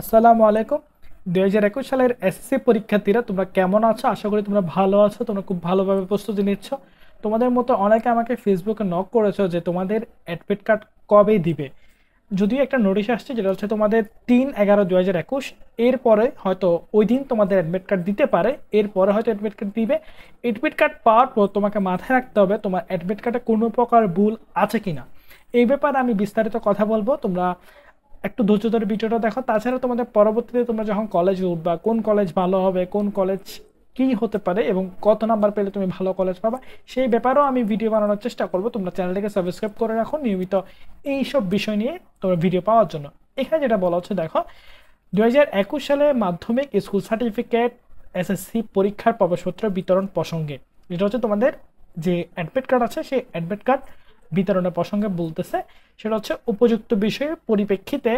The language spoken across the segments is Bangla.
আসসালামু আলাইকুম দু হাজার একুশ সালের এসএসসি পরীক্ষার্থীরা তোমরা কেমন আছো আশা করি তোমরা ভালো আছো তোমরা খুব ভালোভাবে প্রস্তুতি নিচ্ছ তোমাদের মতো অনেকে আমাকে ফেসবুকে নক করেছো যে তোমাদের অ্যাডমিট কার্ড কবে দিবে যদিও একটা নোটিশ আসছে যেটা হচ্ছে তোমাদের তিন এগারো দু হাজার একুশ এরপরে হয়তো ওই দিন তোমাদের অ্যাডমিট কার্ড দিতে পারে এরপরে হয়তো অ্যাডমিট কার্ড দিবে অ্যাডমিট কার্ড পাওয়ার পর তোমাকে মাথায় রাখতে হবে তোমার অ্যাডমিট কার্ডে কোনো প্রকার ভুল আছে কি না এই ব্যাপারে আমি বিস্তারিত কথা বলবো তোমরা একটু ধৈর্য ধরে ভিডিওটা দেখো তাছাড়া তোমাদের পরবর্তীতে তোমরা যখন কলেজে উঠবা কোন কলেজ ভালো হবে কোন কলেজ কী হতে পারে এবং কত নাম্বার পেলে তুমি ভালো কলেজ পাবা সেই ব্যাপারেও আমি ভিডিও বানানোর চেষ্টা করব তোমরা চ্যানেলটাকে সাবস্ক্রাইব করে রাখো নিয়মিত এই সব বিষয় নিয়ে তোমরা ভিডিও পাওয়ার জন্য এখানে যেটা বলা হচ্ছে দেখো দু সালে মাধ্যমিক স্কুল সার্টিফিকেট এসএসসি পরীক্ষার প্রবেশপত্র বিতরণ প্রসঙ্গে যেটা হচ্ছে তোমাদের যে অ্যাডমিট কার্ড আছে সেই অ্যাডমিট কার্ড বিতরণের প্রসঙ্গে বলতেছে সেটা হচ্ছে উপযুক্ত বিষয়ের পরিপ্রেক্ষিতে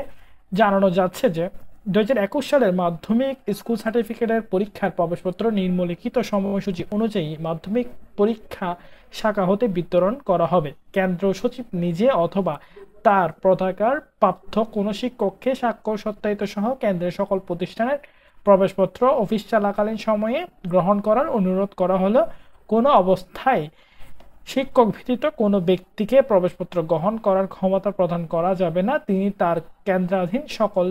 জানানো যাচ্ছে যে দু হাজার একুশ সালের মাধ্যমিক স্কুল সার্টিফিকেটের পরীক্ষার প্রবেশপত্র নিম্নলিখিত সময়সূচি অনুযায়ী মাধ্যমিক পরীক্ষা শাখা হতে বিতরণ করা হবে কেন্দ্র সচিব নিজে অথবা তার প্রধাকার প্রাপ্ত কোনো শিক্ষককে স্বাক্ষর সত্যায়িত সহ কেন্দ্রের সকল প্রতিষ্ঠানের প্রবেশপত্র অফিস চলাকালীন সময়ে গ্রহণ করার অনুরোধ করা হলো কোনো অবস্থায় শিক্ষক ব্যতীত কোনো ব্যক্তিকে প্রবেশপত্র গ্রহণ করার ক্ষমতা প্রদান করা যাবে না তিনি তার কেন্দ্রাধীন সকল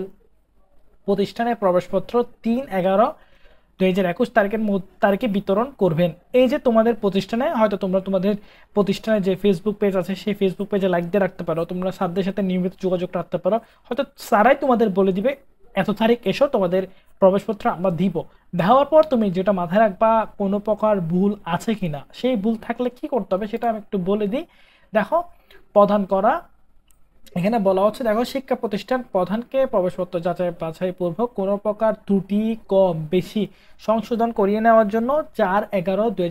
প্রতিষ্ঠানে প্রবেশপত্র তিন এগারো দুই হাজার একুশ তারিখের তারিখে বিতরণ করবেন এই যে তোমাদের প্রতিষ্ঠানে হয়তো তোমরা তোমাদের প্রতিষ্ঠানে যে ফেসবুক পেজ আছে সেই ফেসবুক পেজে লাইক দিয়ে রাখতে পারো তোমরা স্যারদের সাথে নিয়মিত যোগাযোগ রাখতে পারো হয়তো স্যারাই তোমাদের বলে দিবে এত তারিখ এসো তোমাদের প্রবেশপত্র আমরা দিব দেওয়ার পর তুমি যেটা মাথায় রাখবা কোনো প্রকার ভুল আছে কি না সেই ভুল থাকলে কি করতে হবে সেটা আমি একটু বলে দিই দেখো প্রধান করা এখানে বলা হচ্ছে দেখো শিক্ষা প্রতিষ্ঠান প্রধানকে প্রবেশপত্র যাচাই বাছাই পূর্বক কোনো প্রকার ত্রুটি কম বেশি সংশোধন করিয়ে নেওয়ার জন্য চার এগারো দু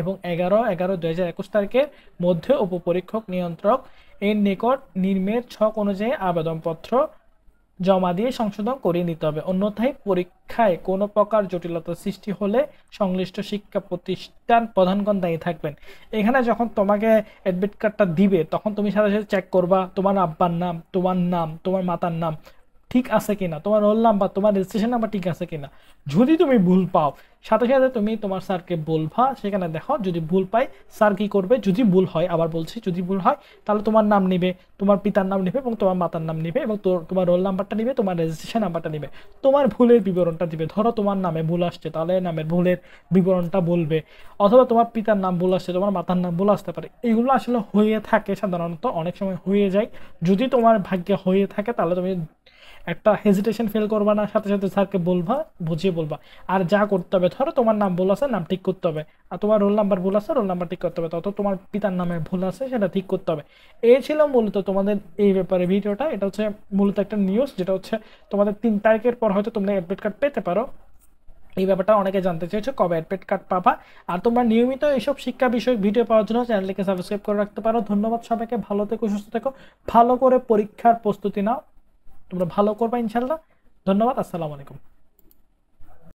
এবং এগারো এগারো দু তারিখের মধ্যে উপপরীক্ষক নিয়ন্ত্রক এর নিকট নির্মের ছক অনুযায়ী আবেদনপত্র জমা দিয়ে সংশোধন করে নিতে হবে অন্যথায় পরীক্ষায় কোনো প্রকার জটিলতা সৃষ্টি হলে সংশ্লিষ্ট শিক্ষা প্রতিষ্ঠান প্রধানগণ দায়ী থাকবেন এখানে যখন তোমাকে অ্যাডমিট কার্ডটা দিবে তখন তুমি সাথে সাথে চেক করবা তোমার আব্বার নাম তোমার নাম তোমার মাতার নাম ঠিক আছে কিনা তোমার রোল নাম্বার তোমার রেজিস্ট্রেশন নাম্বার ঠিক আছে কিনা যদি তুমি ভুল পাও সাথে সাথে তুমি তোমার স্যারকে বলবা সেখানে দেখো যদি ভুল পাই স্যার কী করবে যদি ভুল হয় আবার বলছি যদি ভুল হয় তাহলে তোমার নাম নেবে তোমার পিতার নাম নেবে এবং তোমার মাতার নাম নেবে এবং তোমার রোল নাম্বারটা নেবে তোমার রেজিস্ট্রেশন নাম্বারটা নেবে তোমার ভুলের বিবরণটা দিবে ধরো তোমার নামে ভুল আসছে তাহলে নামের ভুলের বিবরণটা বলবে অথবা তোমার পিতার নাম ভুল আসছে তোমার মাতার নাম ভুল আসতে পারে এগুলো আসলে হয়ে থাকে সাধারণত অনেক সময় হয়ে যায় যদি তোমার ভাগ্যে হয়ে থাকে তাহলে তুমি একটা হেজিটেশন ফেল করবা না সাথে সাথে স্যারকে বলবা বুঝিয়ে বলবা আর যা করতে হবে ধরো তোমার নাম ভুল আছে নাম ঠিক করতে হবে আর তোমার রোল নাম্বার ভুল আছে রোল নাম্বার ঠিক করতে হবে তত তোমার পিতার নামে ভুল আছে সেটা ঠিক করতে হবে এই ছিল মূলত তোমাদের এই ব্যাপারে ভিডিওটা এটা হচ্ছে মূলত একটা নিউজ যেটা হচ্ছে তোমাদের তিন তারিখের পর হয়তো তোমরা অ্যাডমিট কার্ড পেতে পারো এই ব্যাপারটা অনেকে জানতে চেয়েছো কবে অ্যাডমিট কার্ড পাবা আর তোমরা নিয়মিত এইসব শিক্ষা বিষয়ক ভিডিও পাওয়ার জন্য চ্যানেলটিকে সাবস্ক্রাইব করে রাখতে পারো ধন্যবাদ সবাইকে ভালো থেকো সুস্থ থেকো ভালো করে পরীক্ষার প্রস্তুতি নাও তোমরা ভালো করবা ইনশাল্লাহ ধন্যবাদ আসসালামু আলাইকুম